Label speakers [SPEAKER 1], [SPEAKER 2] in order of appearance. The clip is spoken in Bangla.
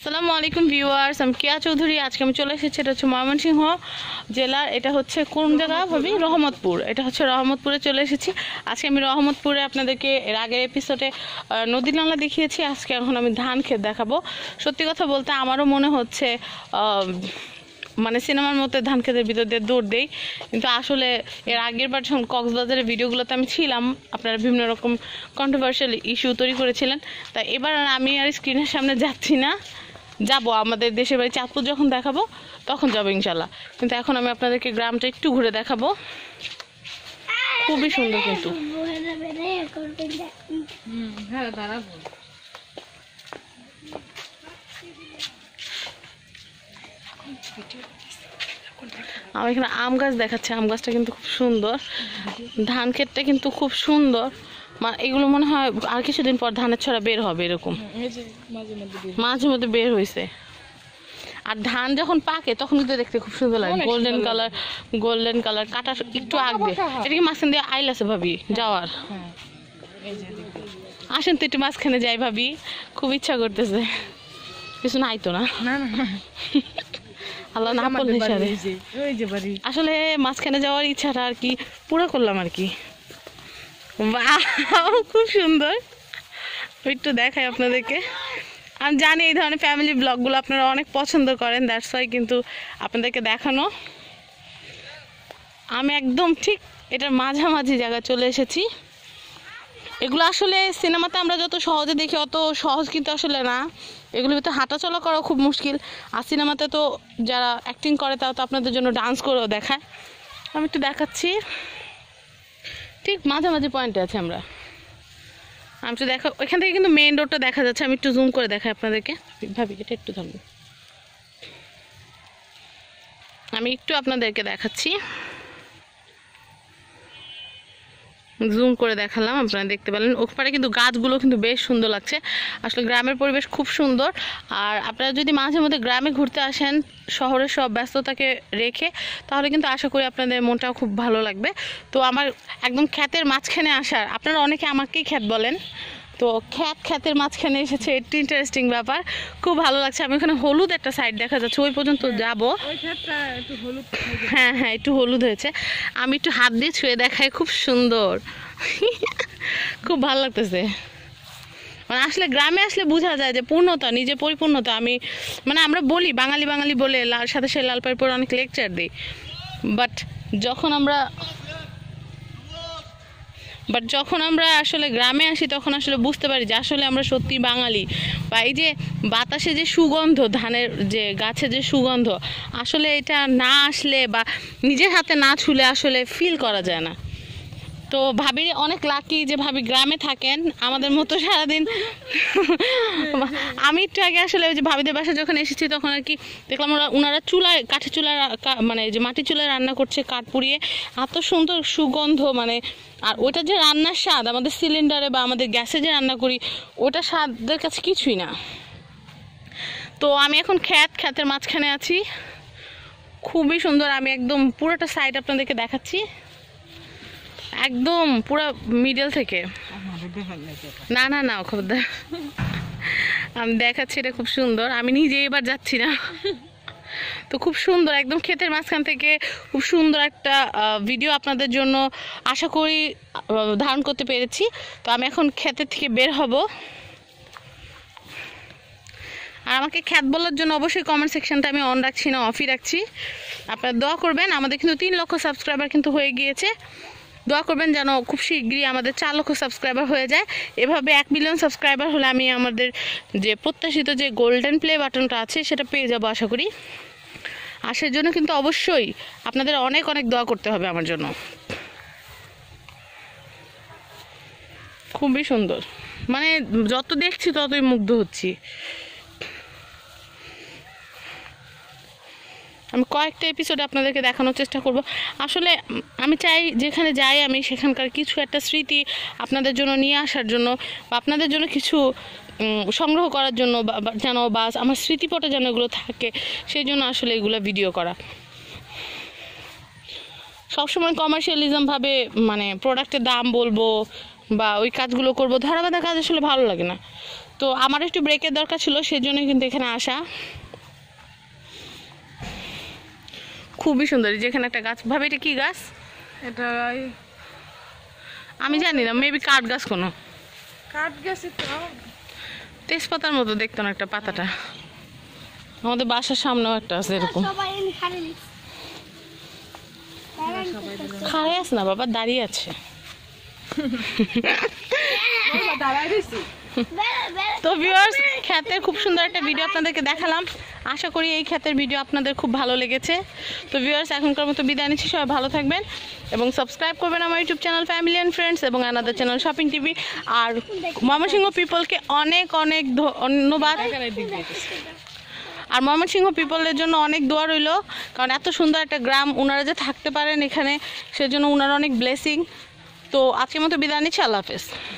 [SPEAKER 1] আসসালামু আলাইকুম ভিউয়ার্স আমি কেয়া চৌধুরী আজকে আমি চলে এসেছি এটা হচ্ছে ময়মনসিংহ জেলার এটা হচ্ছে কোন জায়গা ভাবি রহমতপুর এটা হচ্ছে রহমতপুরে চলে এসেছি আজকে আমি রহমতপুরে আপনাদেরকে এর আগের এপিসোডে নদী নালা দেখিয়েছি আজকে এখন আমি ধান ক্ষেত দেখাবো সত্যি কথা বলতে আমারও মনে হচ্ছে মানে সিনেমার মতো ধান খেতের ভিতর দিয়ে দৌড় দেই কিন্তু আসলে এর আগের বার যখন কক্সবাজারের ভিডিওগুলোতে আমি ছিলাম আপনারা বিভিন্ন রকম কন্ট্রোভার্সিয়াল ইস্যু তৈরি করেছিলেন তা এবার আমি আর স্ক্রিনের সামনে যাচ্ছি না যাব আমাদের দেশে বাড়ি চাঁদপুর যখন দেখাবো তখন যাবো ইনশাল্লাহ কিন্তু এখন আমি আপনাদেরকে গ্রামটা একটু ঘুরে দেখাবো খুবই সুন্দর কিন্তু আমি এখানে আম গাছ দেখাচ্ছি আম গাছটা কিন্তু খুব সুন্দর ধান ক্ষেতটা কিন্তু খুব সুন্দর এগুলো মনে হয় আর কিছুদিন পর ধানের ছড়া বের হবে এরকম মাঝে মধ্যে বের হয়েছে আর ধান যখন পাকে তখন কিন্তু দেখতে খুব সুন্দর লাগে গোল্ডেন কালার গোল্ডেন কালার কাটার একটু আগে এদিকে মাঝখান দিয়ে আইল আছে ভাবি যাওয়ার হ্যাঁ, আসেন তো একটু মাঝখানে যাই ভাবি খুব ইচ্ছা করতেছে কিছু নাই তো না আল্লাহ না করলে আসলে মাঝখানে যাওয়ার ইচ্ছাটা আর কি পুরো করলাম আর কি বাহ খুব সুন্দর একটু দেখাই আপনাদেরকে আমি জানি এই ধরনের ফ্যামিলি ব্লগগুলো আপনারা অনেক পছন্দ করেন দ্যাটস ওয়াই কিন্তু আপনাদেরকে দেখানো আমি একদম ঠিক এটার মাঝামাঝি জায়গা চলে এসেছি এগুলো আসলে সিনেমাতে আমরা যত সহজে দেখি অত সহজ কিন্তু আসলে না এগুলো ভিতরে হাঁটাচলা করাও খুব মুশকিল আর সিনেমাতে তো যারা অ্যাক্টিং করে তারা তো আপনাদের জন্য ডান্স করেও দেখায় আমি একটু দেখাচ্ছি ঠিক মাঝামাঝি পয়েন্টে আছে আমরা আমি তো দেখা ওইখান থেকে কিন্তু মেন রোডটা দেখা যাচ্ছে আমি একটু জুম করে দেখাই আপনাদেরকে ভাবি এটা একটু ধরবো আমি একটু আপনাদেরকে দেখাচ্ছি জুম করে দেখালাম আপনারা দেখতে পেলেন ওপারে কিন্তু গাছগুলো কিন্তু বেশ সুন্দর লাগছে আসলে গ্রামের পরিবেশ খুব সুন্দর আর আপনারা যদি মাঝে মধ্যে গ্রামে ঘুরতে আসেন শহরের সব ব্যস্ততাকে রেখে তাহলে কিন্তু আশা করি আপনাদের মনটাও খুব ভালো লাগবে তো আমার একদম খ্যাতের মাঝখানে আসার আপনারা অনেকে আমাকেই খ্যাত বলেন তো খ্যাত খ্যাতের মাঝখানে এসেছে একটু ইন্টারেস্টিং ব্যাপার খুব ভালো লাগছে আমি ওখানে হলুদ একটা সাইড দেখা যাচ্ছে ওই পর্যন্ত হ্যাঁ, যাবো হ্যাঁ হ্যাঁ একটু হলুদ হয়েছে আমি একটু হাত দিয়ে ছুঁয়ে দেখাই খুব সুন্দর খুব ভালো লাগতেছে মানে আসলে গ্রামে আসলে বোঝা যায় যে পূর্ণতা নিজে পরিপূর্ণতা আমি মানে আমরা বলি বাঙালি বাঙালি বলে লাল সাথে সে লাল পাইপুর অনেক লেকচার দিই বাট যখন আমরা বাট যখন আমরা আসলে গ্রামে আসি তখন আসলে বুঝতে পারি যে আসলে আমরা সত্যি বাঙালি বা এই যে বাতাসে যে সুগন্ধ ধানের যে গাছে যে সুগন্ধ আসলে এটা না আসলে বা নিজের হাতে না ছুলে আসলে ফিল করা যায় না তো ভাবি অনেক লাকি যে ভাবি গ্রামে থাকেন আমাদের মতো সারাদিন আমি একটু আগে আসলে ওই যে ভাবিদের বাসা যখন এসেছি তখন আর কি দেখলাম ওরা ওনারা চুলায় কাঠে চুলা মানে যে মাটি চুলায় রান্না করছে কাঠ পুড়িয়ে এত সুন্দর সুগন্ধ মানে আর ওটা যে রান্নার স্বাদ আমাদের সিলিন্ডারে বা আমাদের গ্যাসে যে রান্না করি ওটা স্বাদের কাছে কিছুই না তো আমি এখন খ্যাত খ্যাতের মাঝখানে আছি খুবই সুন্দর আমি একদম পুরোটা সাইড আপনাদেরকে দেখাচ্ছি একদম পুরো মিডল থেকে না না না খবরদার আমি দেখাচ্ছি এটা খুব সুন্দর আমি নিজে এবার যাচ্ছি না তো খুব সুন্দর একদম ক্ষেতের মাঝখান থেকে খুব সুন্দর একটা ভিডিও আপনাদের জন্য আশা করি ধারণ করতে পেরেছি তো আমি এখন ক্ষেতের থেকে বের হব আর আমাকে খ্যাত বলার জন্য অবশ্যই কমেন্ট সেকশনটা আমি অন রাখছি না অফই রাখছি আপনারা দোয়া করবেন আমাদের কিন্তু তিন লক্ষ সাবস্ক্রাইবার কিন্তু হয়ে গিয়েছে দোয়া করবেন যেন খুব শীঘ্রই আমাদের চার লক্ষ সাবস্ক্রাইবার হয়ে যায় এভাবে এক মিলিয়ন সাবস্ক্রাইবার হলে আমি আমাদের যে প্রত্যাশিত যে গোল্ডেন প্লে বাটনটা আছে সেটা পেয়ে যাবো আশা করি আর সেজন্য কিন্তু অবশ্যই আপনাদের অনেক অনেক দোয়া করতে হবে আমার জন্য খুবই সুন্দর মানে যত দেখছি ততই মুগ্ধ হচ্ছি আমি কয়েকটা এপিসোড আপনাদেরকে দেখানোর চেষ্টা করব আসলে আমি চাই যেখানে যাই আমি সেখানকার কিছু একটা স্মৃতি আপনাদের জন্য নিয়ে আসার জন্য বা আপনাদের জন্য কিছু সংগ্রহ করার জন্য যেন বা আমার স্মৃতিপটে যেন এগুলো থাকে সেই জন্য আসলে এগুলো ভিডিও করা সবসময় কমার্শিয়ালিজমভাবে মানে প্রোডাক্টের দাম বলবো বা ওই কাজগুলো করবো ধরা বাঁধা কাজ আসলে ভালো লাগে না তো আমার একটু ব্রেকের দরকার ছিল জন্য কিন্তু এখানে আসা খুবই সুন্দর যেখানে একটা গাছ ভাবে এটা কি গাছ এটা আমি জানি না মেবি কাঠ গাছ কোনো কাঠ গাছ তেজপাতার মতো দেখতাম একটা পাতাটা আমাদের বাসার সামনেও একটা আছে এরকম খাই হ্যাঁ, আস না বাবা দাঁড়িয়ে আছে তো ভিউয়ার্স খ্যাতের খুব সুন্দর একটা ভিডিও আপনাদেরকে দেখালাম আশা করি এই ক্ষেত্রের ভিডিও আপনাদের খুব ভালো লেগেছে তো ভিউয়ার্স এখনকার মতো বিদায় নিচ্ছি সবাই ভালো থাকবেন এবং সাবস্ক্রাইব করবেন আমার YouTube channel family and friends এবং আনাদার চ্যানেল শপিং টিভি আর ময়মনসিংহ পিপলকে অনেক অনেক ধন্যবাদ আর ময়মনসিংহ পিপলের জন্য অনেক দোয়া রইল কারণ এত সুন্দর একটা গ্রাম ওনারা যে থাকতে পারেন এখানে সেজন্য ওনারা অনেক ব্লেসিং তো আজকের মতো বিদায় নিচ্ছি আল্লাহ হাফেজ